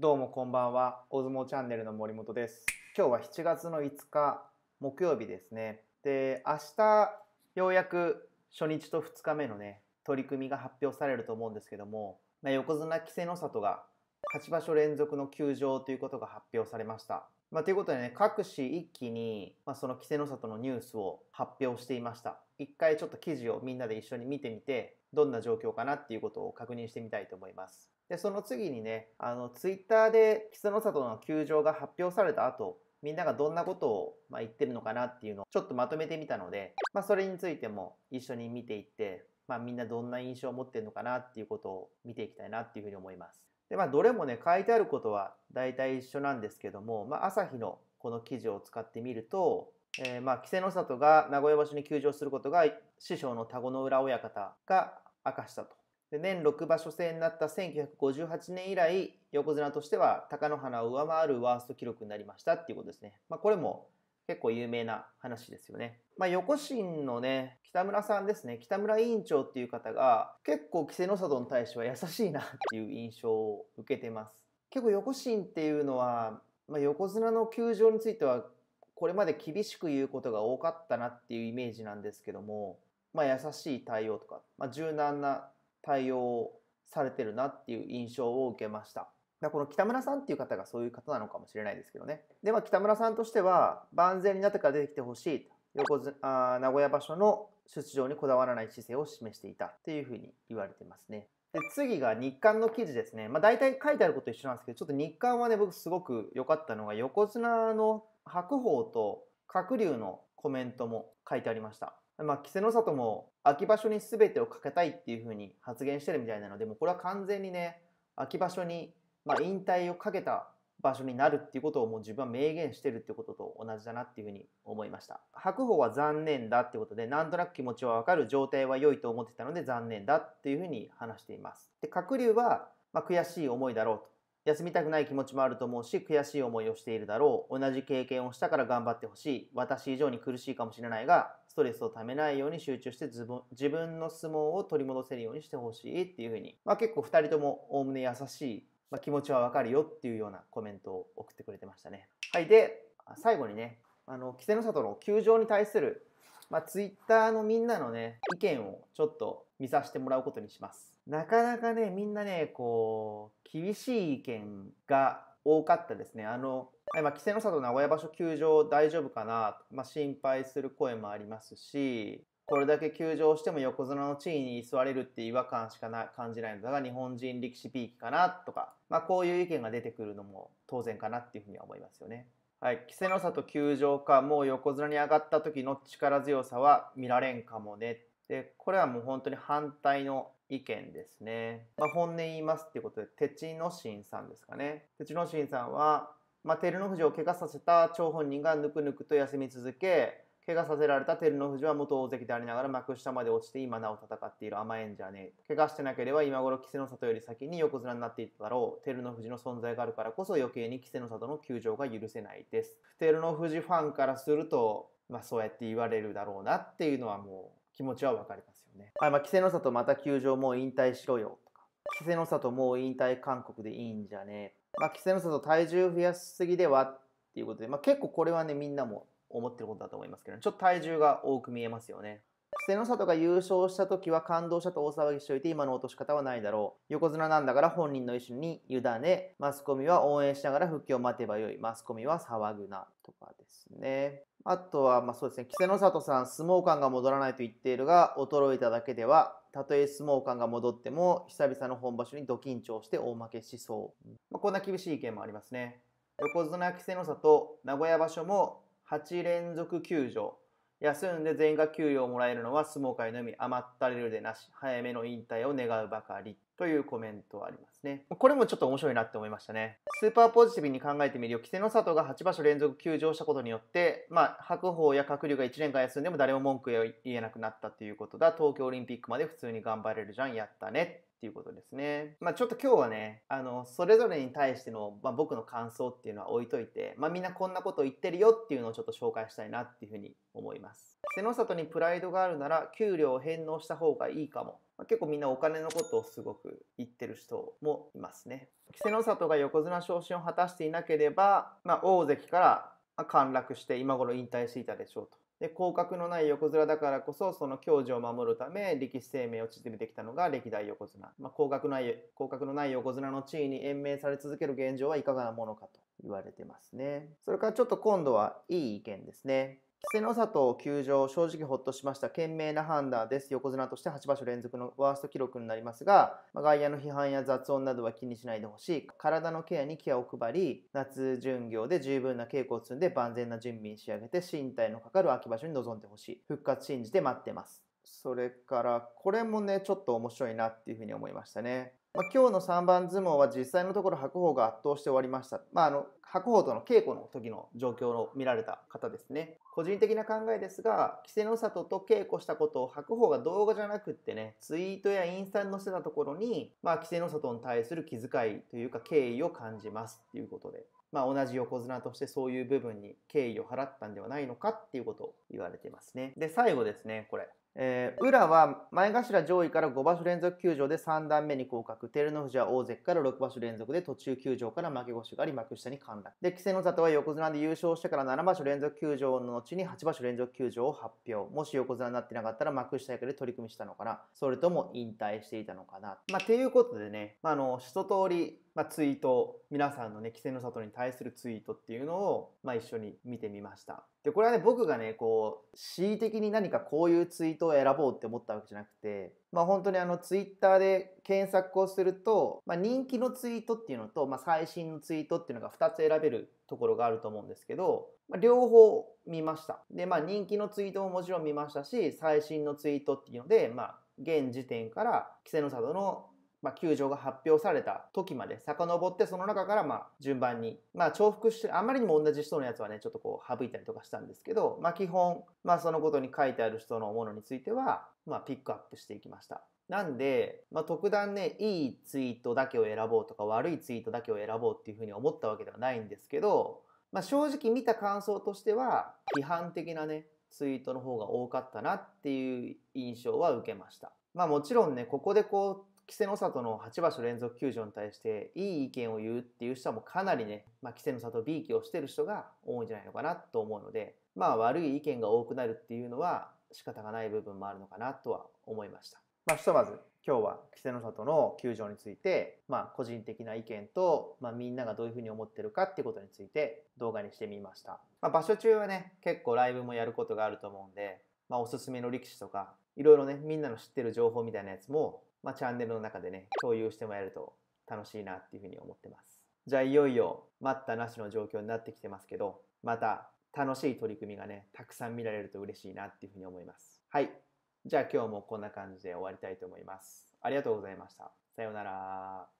どうもこんばんは、大相撲チャンネルの森本です。今日は7月の5日、木曜日ですね。で、明日、ようやく初日と2日目のね、取り組みが発表されると思うんですけども、まあ、横綱稀勢の里が8場所連続の休場ということが発表されました。まあ、ということでね、各紙一気に、まあ、その稀勢の里のニュースを発表していました。一回ちょっと記事をみんなで一緒に見てみて、どんな状況かなっていうことを確認してみたいと思います。で、その次にね、あの、ツイッターで稀勢の里の球場が発表された後、みんながどんなことを、言ってるのかなっていうのをちょっとまとめてみたので、まあ、それについても一緒に見ていって、まあ、みんなどんな印象を持ってるのかなっていうことを見ていきたいなっていうふうに思います。で、まあ、どれもね、書いてあることは大体一緒なんですけども、まあ、朝日のこの記事を使ってみると、えー、ま稀勢の里が名古屋場所に休場することが師匠の田子の浦親方が明かしたと。で年6場所制になった1958年以来横綱としては貴乃花を上回るワースト記録になりましたっていうことですね。まあ、これも結構有名な話ですよね。まあ、横新のね、北村さんですね、北村委員長っていう方が、結構稀勢の里に対しては優しいなっていう印象を受けてます。結構横新っていうのは、まあ、横綱の球場については、これまで厳しく言うことが多かったなっていうイメージなんですけども、まあ、優しい対応とか、まあ、柔軟な対応をされてるなっていう印象を受けました。だこの北村さんっていう方がそういう方なのかもしれないですけどね。で、ま北村さんとしては、万全になってから出てきてほしい横あ名古屋場所の出場にこだわらない姿勢を示していたっていうふうに言われてますね。で次が日刊の記事ですね。まあ、大体書いてあること一緒なんですけど、ちょっと日刊はね、僕すごく良かったのが、横綱の白鵬と鶴竜のコメントも書いてありました。まあ、稀勢の里も秋場所に全てをかけたいっていうふうに発言してるみたいなので、もうこれは完全にね、秋場所にまあ、引退をかけた場所になるっていうことをもう自分は明言してるってことと同じだなっていうふうに思いました白鵬は残念だってことでなんとなく気持ちはわかる状態は良いと思ってたので残念だっていうふうに話していますで鶴竜は、まあ、悔しい思いだろうと休みたくない気持ちもあると思うし悔しい思いをしているだろう同じ経験をしたから頑張ってほしい私以上に苦しいかもしれないがストレスをためないように集中して自分の相撲を取り戻せるようにしてほしいっていうふうに、まあ、結構2人ともおおむね優しいまあ、気持ちはわかるよっていうようなコメントを送ってくれてましたね。はい、で、最後にね、あの、稀勢の里の球場に対する、まあ、Twitter のみんなのね、意見をちょっと見させてもらうことにします。なかなかね、みんなね、こう、厳しい意見が多かったですね。あの、ま稀勢の里名古屋場所球場大丈夫かな、まあ、心配する声もありますし、これだけ休場しても横綱の地位に居座れるって違和感しかな感じないのだが日本人力士ピークかなとか、まあ、こういう意見が出てくるのも当然かなっていうふうには思いますよね。はい、稀勢の里休場かもう横綱に上がった時の力強さは見られんかもねでこれはもう本当に反対の意見ですね、まあ、本音言いますっていうことで鉄の新さんですかね鉄の新さんは、まあ、照ノ富士を怪我させた張本人がぬくぬくと休み続け怪我させられた照ノ富士は元大関でありながら幕下まで落ちて今なお戦っている甘えんじゃねえ。怪我してなければ今頃稀勢の里より先に横綱になっていただろう。照ノ富士の存在があるからこそ余計に稀勢の里の球場が許せないです。照ノ富士ファンからすると、まあそうやって言われるだろうなっていうのはもう気持ちはわかりますよね。はい、まあ稀勢の里また球場もう引退しろよとか、稀勢の里もう引退勧告でいいんじゃねえ。まあ稀勢の里体重増やしすぎではっていうことで、まあ結構これはねみんなも思ってることだと思いますけど、ね、ちょっと体重が多く見えますよね。稀勢の里が優勝した時は感動したと大騒ぎしておいて今の落とし方はないだろう横綱なんだから本人の意思に委ねマスコミは応援しながら復帰を待てばよいマスコミは騒ぐなとかですねあとはまあそうですね稀勢の里さん相撲感が戻らないと言っているが衰えただけではたとえ相撲感が戻っても久々の本場所にド緊張して大負けしそう、まあ、こんな厳しい意見もありますね横綱稀勢の里名古屋場所も8連続休場休んで全額給与をもらえるのは相撲界のみ甘ったれるでなし早めの引退を願うばかりというコメントありますね。これもちょっと面白いなって思いましたね。スーパーポジティブに考えてみるよ。稀勢の里が8場所連続休場したことによって、まあ、白鵬や鶴竜が1年間休んでも誰も文句を言えなくなったということだ。東京オリンピックまで普通に頑張れるじゃん、やったね。っていうことですね。まあ、ちょっと今日はね、あの、それぞれに対しての、まあ、僕の感想っていうのは置いといて、まあ、みんなこんなことを言ってるよっていうのをちょっと紹介したいなっていうふうに思います。瀬の里にプライドがあるなら給料を返納した方がいいかも。まあ、結構みんなお金のことをすごく言ってる人もいますね。稀勢の里が横綱昇進を果たしていなければ、まあ、大関から陥落して今頃引退していたでしょうと。で降格のない横綱だからこそその矜持を守るため力士生命を縮めてきたのが歴代横綱、まあ、降格ない降格のない横綱の地位に延命され続ける現状はいかがなものかと言われてますねそれからちょっと今度はいい意見ですね稀勢の里球場、正直ほっとしました。賢明な判断です。横綱として8場所連続のワースト記録になりますが、ま外野の批判や雑音などは気にしないでほしい。体のケアに気を配り、夏巡業で十分な稽古を積んで万全な準備に仕上げて、身体のかかる秋場所に臨んでほしい。復活信じて待ってます。それから、これもね、ちょっと面白いなっていうふうに思いましたね。まあ、今日の3番相撲は実際のところ白鵬が圧倒して終わりました、まあ、あの白鵬との稽古の時の状況を見られた方ですね個人的な考えですが稀勢の里と稽古したことを白鵬が動画じゃなくってねツイートやインスタに載せたところに、まあ、稀勢の里に対する気遣いというか敬意を感じますということで、まあ、同じ横綱としてそういう部分に敬意を払ったんではないのかっていうことを言われてますねで最後ですねこれえー、裏は前頭上位から5場所連続休場で3段目に降格照ノ富士は大関から6場所連続で途中休場から負け越しがあり幕下に陥落で稀勢の里は横綱で優勝してから7場所連続休場の後に8場所連続休場を発表もし横綱になってなかったら幕下役で取り組みしたのかなそれとも引退していたのかな、まあ、ていうことでね、まあ、あの一通りまあ、ツイート皆さんのね「稀勢の里」に対するツイートっていうのを、まあ、一緒に見てみましたでこれはね僕がねこう恣意的に何かこういうツイートを選ぼうって思ったわけじゃなくてまあ本当にあのツイッターで検索をすると、まあ、人気のツイートっていうのと、まあ、最新のツイートっていうのが2つ選べるところがあると思うんですけど、まあ、両方見ましたでまあ人気のツイートももちろん見ましたし最新のツイートっていうのでまあ現時点から稀勢の里のまあ、球場が発表された時まで遡って、その中からまあ順番に、まあ、重複して、あまりにも同じ人のやつはね、ちょっとこう省いたりとかしたんですけど、まあ、基本、まあ、そのことに書いてある人のものについては、まあ、ピックアップしていきました。なんで、まあ、特段ね、いいツイートだけを選ぼうとか、悪いツイートだけを選ぼうっていうふうに思ったわけではないんですけど、まあ、正直見た感想としては、批判的なね、ツイートの方が多かったなっていう印象は受けました。まあもちろんね、ここでこう稀勢の里の8場所連続休場に対していい意見を言うっていう人はもうかなりね、まあ、稀勢の里 B 期をしてる人が多いんじゃないのかなと思うので、まあ悪い意見が多くなるっていうのは仕方がない部分もあるのかなとは思いました。まあ、ひとまず今日は稀勢の里の球場について、まあ、個人的な意見と、まあ、みんながどういうふうに思ってるかっていうことについて動画にしてみました、まあ、場所中はね結構ライブもやることがあると思うんで、まあ、おすすめの力士とかいろいろねみんなの知ってる情報みたいなやつもまあ、チャンネルの中でね、共有してもらえると楽しいなっていうふうに思ってます。じゃあいよいよ待ったなしの状況になってきてますけど、また楽しい取り組みがね、たくさん見られると嬉しいなっていうふうに思います。はい。じゃあ今日もこんな感じで終わりたいと思います。ありがとうございました。さようなら。